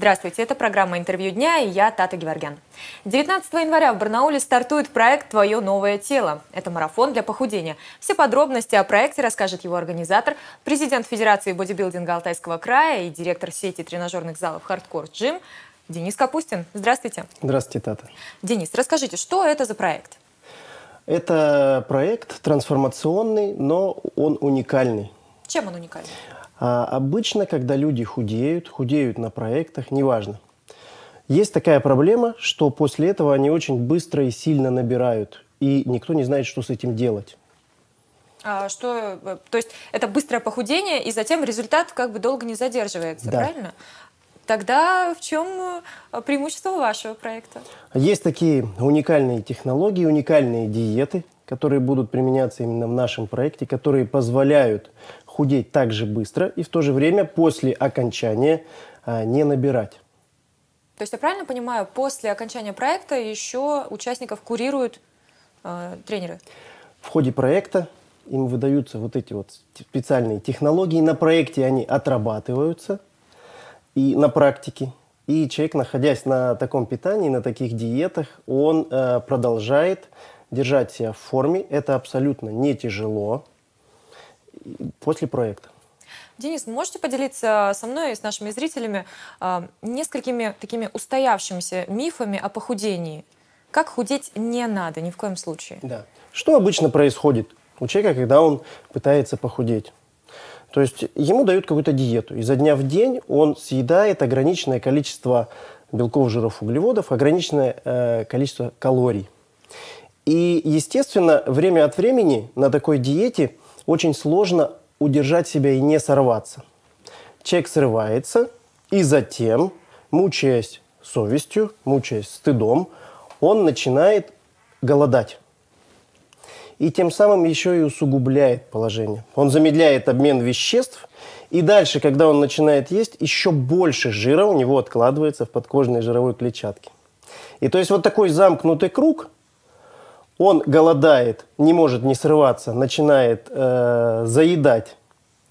Здравствуйте, это программа «Интервью дня» и я Тата Геворгян. 19 января в Барнауле стартует проект «Твое новое тело». Это марафон для похудения. Все подробности о проекте расскажет его организатор, президент Федерации бодибилдинга Алтайского края и директор сети тренажерных залов «Хардкор Джим» Денис Капустин. Здравствуйте. Здравствуйте, Тата. Денис, расскажите, что это за проект? Это проект трансформационный, но он уникальный. Чем он уникальный? А обычно, когда люди худеют, худеют на проектах, неважно. Есть такая проблема, что после этого они очень быстро и сильно набирают, и никто не знает, что с этим делать. А что, э, то есть это быстрое похудение, и затем результат как бы долго не задерживается, да. правильно? Тогда в чем э, преимущество вашего проекта? Есть такие уникальные технологии, уникальные диеты – которые будут применяться именно в нашем проекте, которые позволяют худеть так же быстро и в то же время после окончания а, не набирать. То есть я правильно понимаю, после окончания проекта еще участников курируют э, тренеры? В ходе проекта им выдаются вот эти вот специальные технологии. На проекте они отрабатываются и на практике. И человек, находясь на таком питании, на таких диетах, он э, продолжает держать себя в форме. Это абсолютно не тяжело после проекта. Денис, ну, можете поделиться со мной и с нашими зрителями э, несколькими такими устоявшимися мифами о похудении? Как худеть не надо ни в коем случае? Да. Что обычно происходит у человека, когда он пытается похудеть? То есть ему дают какую-то диету. И за дня в день он съедает ограниченное количество белков, жиров, углеводов, ограниченное э, количество калорий. И, естественно, время от времени на такой диете очень сложно удержать себя и не сорваться. Человек срывается, и затем, мучаясь совестью, мучаясь стыдом, он начинает голодать. И тем самым еще и усугубляет положение. Он замедляет обмен веществ, и дальше, когда он начинает есть, еще больше жира у него откладывается в подкожной жировой клетчатке. И то есть вот такой замкнутый круг – он голодает, не может не срываться, начинает э, заедать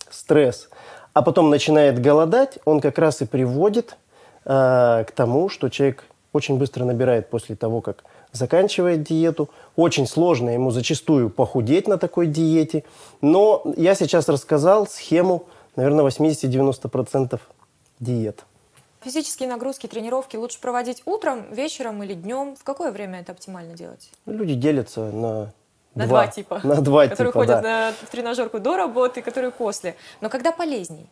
стресс, а потом начинает голодать, он как раз и приводит э, к тому, что человек очень быстро набирает после того, как заканчивает диету. Очень сложно ему зачастую похудеть на такой диете. Но я сейчас рассказал схему, наверное, 80-90% диет. Физические нагрузки, тренировки лучше проводить утром, вечером или днем? В какое время это оптимально делать? Люди делятся на на два, два типа. На два которые типа, ходят да. на, в тренажерку до работы, которые после. Но когда полезней?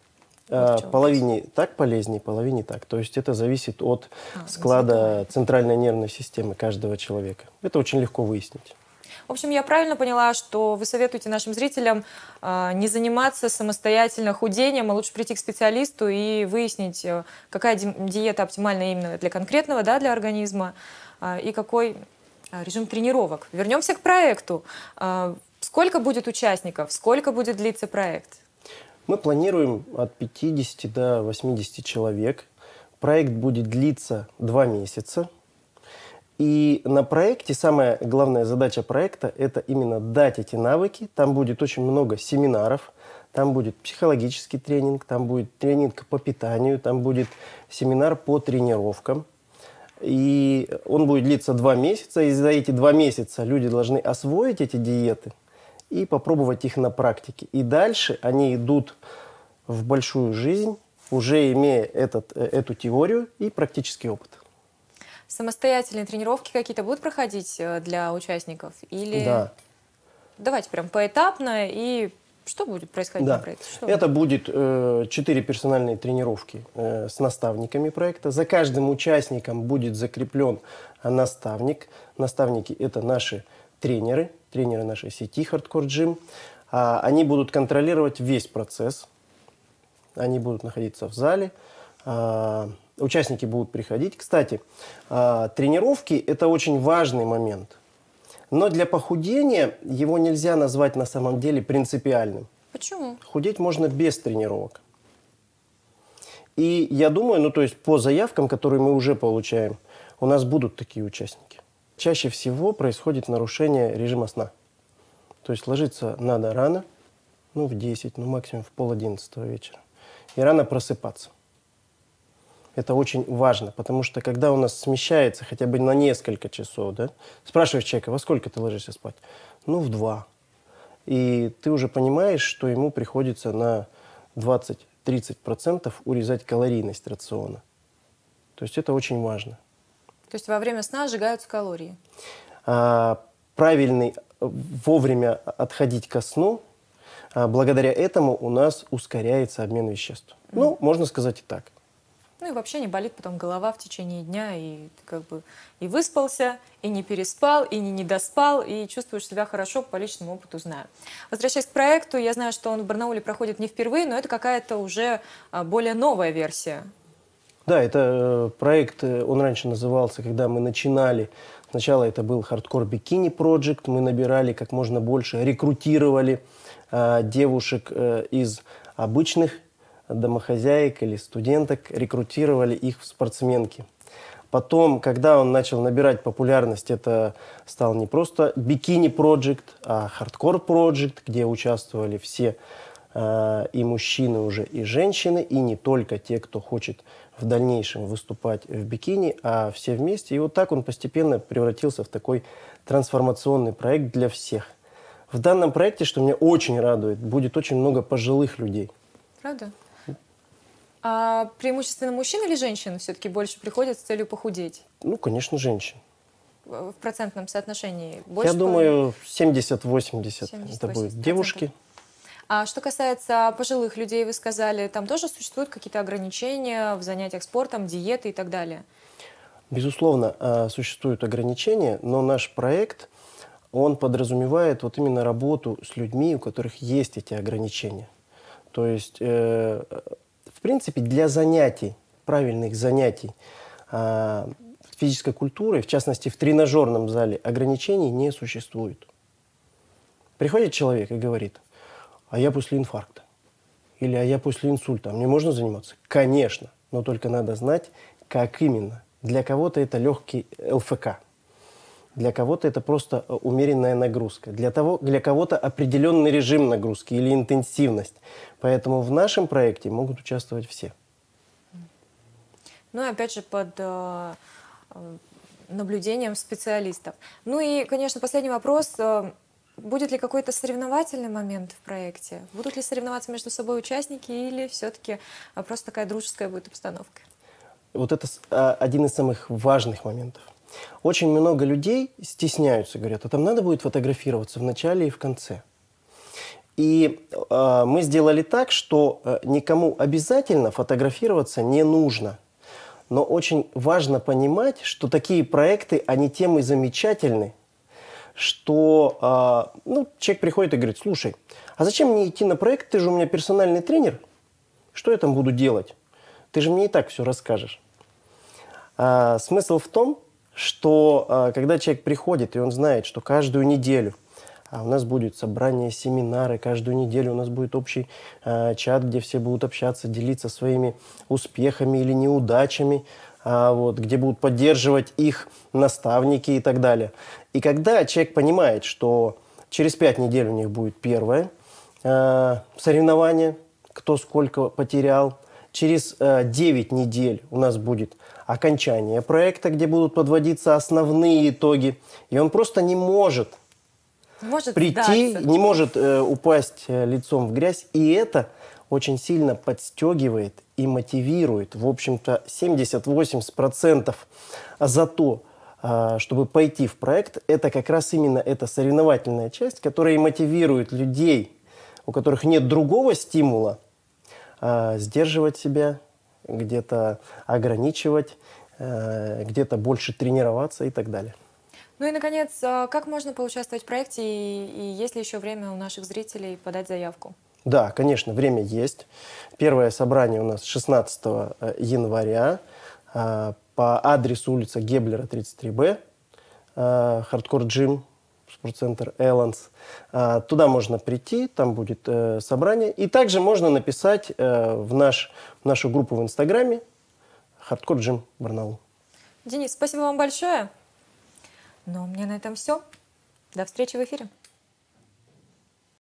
Вот а, половине вопрос. так полезней, половине так. То есть это зависит от а, склада центральной нервной системы каждого человека. Это очень легко выяснить. В общем, я правильно поняла, что вы советуете нашим зрителям а, не заниматься самостоятельно худением, а лучше прийти к специалисту и выяснить, э, какая диета оптимальна именно для конкретного, да, для организма, а, и какой а, режим тренировок. Вернемся к проекту. Сколько будет участников? Сколько будет длиться проект? Мы планируем от 50 до 80 человек. Проект будет длиться два месяца. И на проекте самая главная задача проекта – это именно дать эти навыки. Там будет очень много семинаров, там будет психологический тренинг, там будет тренинг по питанию, там будет семинар по тренировкам. И он будет длиться два месяца, и за эти два месяца люди должны освоить эти диеты и попробовать их на практике. И дальше они идут в большую жизнь, уже имея этот, э, эту теорию и практический опыт. Самостоятельные тренировки какие-то будут проходить э, для участников? Или... Да. Давайте прям поэтапно и что будет происходить да. на проекте? Что это будет э, четыре э, персональные тренировки э, с наставниками проекта. За каждым участником будет закреплен наставник. Наставники – это наши тренеры, тренеры нашей сети Hardcore Gym. А, они будут контролировать весь процесс. Они будут находиться в зале, а, участники будут приходить. Кстати, а, тренировки – это очень важный момент. Но для похудения его нельзя назвать на самом деле принципиальным. Почему? Худеть можно без тренировок. И я думаю, ну то есть по заявкам, которые мы уже получаем, у нас будут такие участники. Чаще всего происходит нарушение режима сна. То есть ложиться надо рано, ну в 10, ну максимум в пол одиннадцатого вечера. И рано просыпаться. Это очень важно, потому что когда у нас смещается хотя бы на несколько часов, да, спрашиваешь человека, во сколько ты ложишься спать? Ну, в два. И ты уже понимаешь, что ему приходится на 20-30% урезать калорийность рациона. То есть это очень важно. То есть во время сна сжигаются калории? А, правильный вовремя отходить ко сну, а благодаря этому у нас ускоряется обмен веществ. Mm. Ну, можно сказать и так. Ну и вообще не болит потом голова в течение дня, и как бы и выспался, и не переспал, и не недоспал, и чувствуешь себя хорошо, по личному опыту знаю. Возвращаясь к проекту, я знаю, что он в Барнауле проходит не впервые, но это какая-то уже а, более новая версия. Да, это э, проект, э, он раньше назывался, когда мы начинали, сначала это был хардкор бикини проект, мы набирали как можно больше, рекрутировали э, девушек э, из обычных домохозяек или студенток, рекрутировали их в спортсменки. Потом, когда он начал набирать популярность, это стал не просто бикини проект, а хардкор проект, где участвовали все э, и мужчины уже, и женщины, и не только те, кто хочет в дальнейшем выступать в бикини, а все вместе. И вот так он постепенно превратился в такой трансформационный проект для всех. В данном проекте, что меня очень радует, будет очень много пожилых людей. Правда? А преимущественно мужчин или женщин все-таки больше приходят с целью похудеть? Ну, конечно, женщин. В процентном соотношении больше? Я думаю, 70-80 это будет девушки. А что касается пожилых людей, вы сказали, там тоже существуют какие-то ограничения в занятиях спортом, диеты и так далее? Безусловно, а, существуют ограничения, но наш проект, он подразумевает вот именно работу с людьми, у которых есть эти ограничения. То есть э, принципе, для занятий, правильных занятий э, физической культуры, в частности, в тренажерном зале, ограничений не существует. Приходит человек и говорит, а я после инфаркта, или а я после инсульта, мне можно заниматься? Конечно, но только надо знать, как именно. Для кого-то это легкий ЛФК – для кого-то это просто э, умеренная нагрузка. Для, того, для кого-то определенный режим нагрузки или интенсивность. Поэтому в нашем проекте могут участвовать все. Ну и опять же под э, э, наблюдением специалистов. Ну и, конечно, последний вопрос. Будет ли какой-то соревновательный момент в проекте? Будут ли соревноваться между собой участники или все-таки просто такая дружеская будет обстановка? Вот это а, один из самых важных моментов очень много людей стесняются, говорят, а там надо будет фотографироваться в начале и в конце. И э, мы сделали так, что э, никому обязательно фотографироваться не нужно. Но очень важно понимать, что такие проекты, они тем и замечательны, что э, ну, человек приходит и говорит, слушай, а зачем мне идти на проект, ты же у меня персональный тренер, что я там буду делать? Ты же мне и так все расскажешь. А, смысл в том, что э, когда человек приходит, и он знает, что каждую неделю а у нас будет собрание, семинары, каждую неделю у нас будет общий э, чат, где все будут общаться, делиться своими успехами или неудачами, а, вот, где будут поддерживать их наставники и так далее. И когда человек понимает, что через пять недель у них будет первое э, соревнование, кто сколько потерял, через э, 9 недель у нас будет окончания проекта, где будут подводиться основные итоги. И он просто не может может прийти, сдаться. не может э, упасть э, лицом в грязь. И это очень сильно подстегивает и мотивирует, в общем-то, 70-80% за то, э, чтобы пойти в проект, это как раз именно эта соревновательная часть, которая и мотивирует людей, у которых нет другого стимула, э, сдерживать себя, где-то ограничивать, э, где-то больше тренироваться и так далее. Ну и, наконец, а как можно поучаствовать в проекте и, и есть ли еще время у наших зрителей подать заявку? Да, конечно, время есть. Первое собрание у нас 16 э, января э, по адресу улица Геблера, 33Б, Хардкор Джим, спортцентр «Эланс». А, туда можно прийти, там будет э, собрание. И также можно написать э, в, наш, в нашу группу в Инстаграме «Хардкор Джим Барнаул». Денис, спасибо вам большое. Ну, а у меня на этом все. До встречи в эфире.